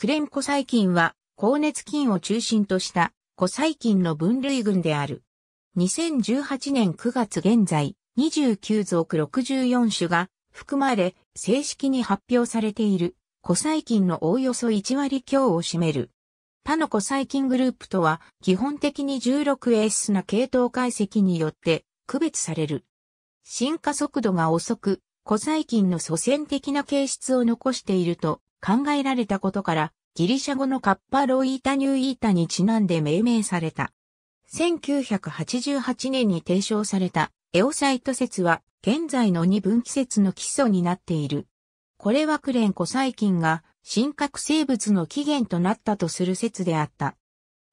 クレンコ細菌は、高熱菌を中心とした、コ細菌の分類群である。2018年9月現在、29属64種が含まれ、正式に発表されている、コ細菌のおおよそ1割強を占める。他のコ細菌グループとは、基本的に 16S な系統解析によって区別される。進化速度が遅く、コ細菌の祖先的な形質を残していると考えられたことから、ギリシャ語のカッパロイータニューイータにちなんで命名された。1988年に提唱されたエオサイト説は現在の二分岐説の基礎になっている。これはクレンコ細菌が真核生物の起源となったとする説であった。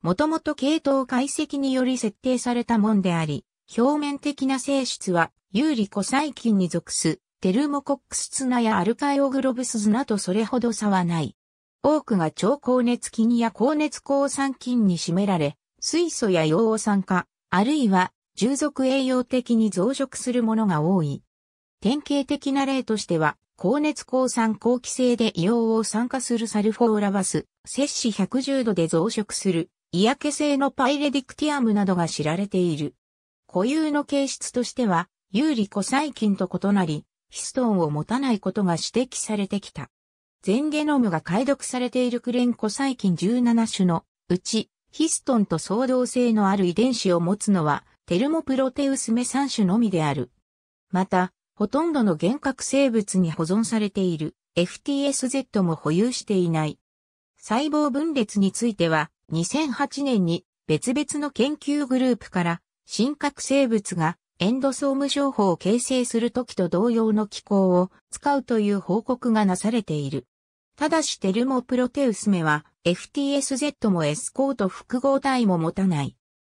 もともと系統解析により設定されたもんであり、表面的な性質は有利コ細菌に属すテルモコックス綱やアルカイオグロブスズナとそれほど差はない。多くが超高熱菌や高熱抗酸菌に占められ、水素や硫黄酸化、あるいは従属栄養的に増殖するものが多い。典型的な例としては、高熱抗酸後期性で硫黄酸化するサルフォーラバス、摂氏110度で増殖する、嫌気性のパイレディクティアムなどが知られている。固有の形質としては、有利古細菌と異なり、ヒストンを持たないことが指摘されてきた。全ゲノムが解読されているクレンコ細菌17種のうち、ヒストンと相同性のある遺伝子を持つのは、テルモプロテウスメ3種のみである。また、ほとんどの幻覚生物に保存されている FTSZ も保有していない。細胞分裂については、2008年に別々の研究グループから、新核生物がエンドソーム情法を形成するときと同様の機構を使うという報告がなされている。ただしテルモプロテウスメは FTSZ もエスコート複合体も持たない。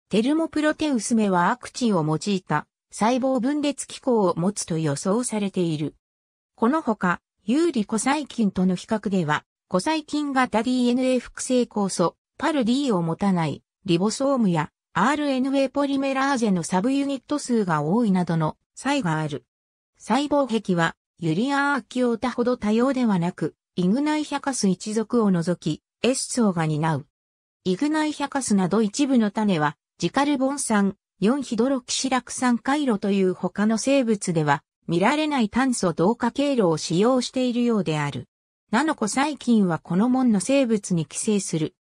テルモプロテウスメはアクチンを用いた細胞分裂機構を持つと予想されている。このほか、有利コサイキンとの比較では、コサイキン型 DNA 複製酵素、パル D を持たない、リボソームや RNA ポリメラーゼのサブユニット数が多いなどの差異がある。細胞壁はユリアーアキオータほど多様ではなく、イグナイヒャカス一族を除き、S 層が担う。イグナイヒャカスなど一部の種は、ジカルボン酸、4ヒドロキシラク酸回路という他の生物では、見られない炭素同化経路を使用しているようである。ナノコ細菌はこの門の生物に寄生する。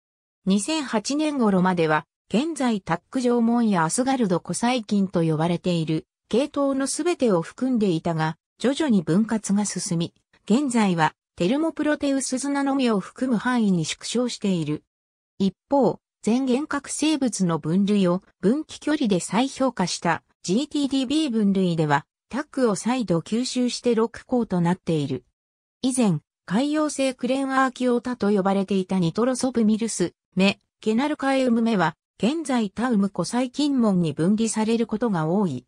2008年頃までは現在タック縄文やアスガルド古細菌と呼ばれている系統のすべてを含んでいたが、徐々に分割が進み、現在はテルモプロテウスナのみを含む範囲に縮小している。一方、全原核生物の分類を分岐距離で再評価した GTDB 分類では、タックを再度吸収して6項となっている。以前、海洋性クレンアーキオタと呼ばれていたニトロソブミルス、メ、ケナルカエウムメは、現在タウム古細菌門に分離されることが多い。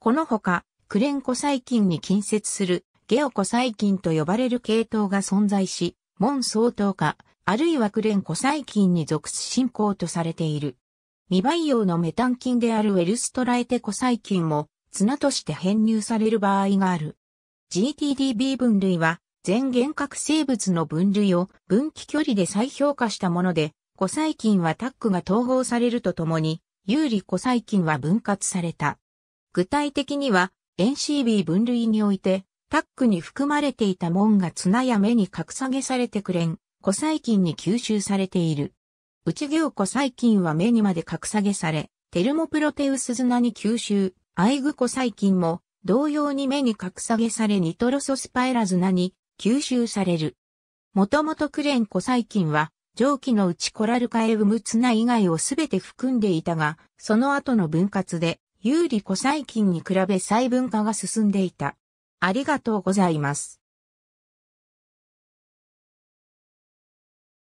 このほか、クレン古細菌に近接するゲオ古細菌と呼ばれる系統が存在し、門相当化、あるいはクレン古細菌に属す進行とされている。未培養のメタン菌であるウェルストライテ古細菌も綱として編入される場合がある。GTDB 分類は全原核生物の分類を分岐距離で再評価したもので、古細菌はタックが統合されるとともに、有利古細菌は分割された。具体的には、NCB 分類において、タックに含まれていた門が綱や目に格下げされてくれん、古細菌に吸収されている。内行古細菌は目にまで格下げされ、テルモプロテウス綱に吸収、アイグ古細菌も同様に目に格下げされニトロソスパエラ綱に吸収される。もともとクレン古細菌は上記のうちコラルカエウムツナ以外をすべて含んでいたが、その後の分割で、有利古細菌に比べ細分化が進んでいた。ありがとうございます。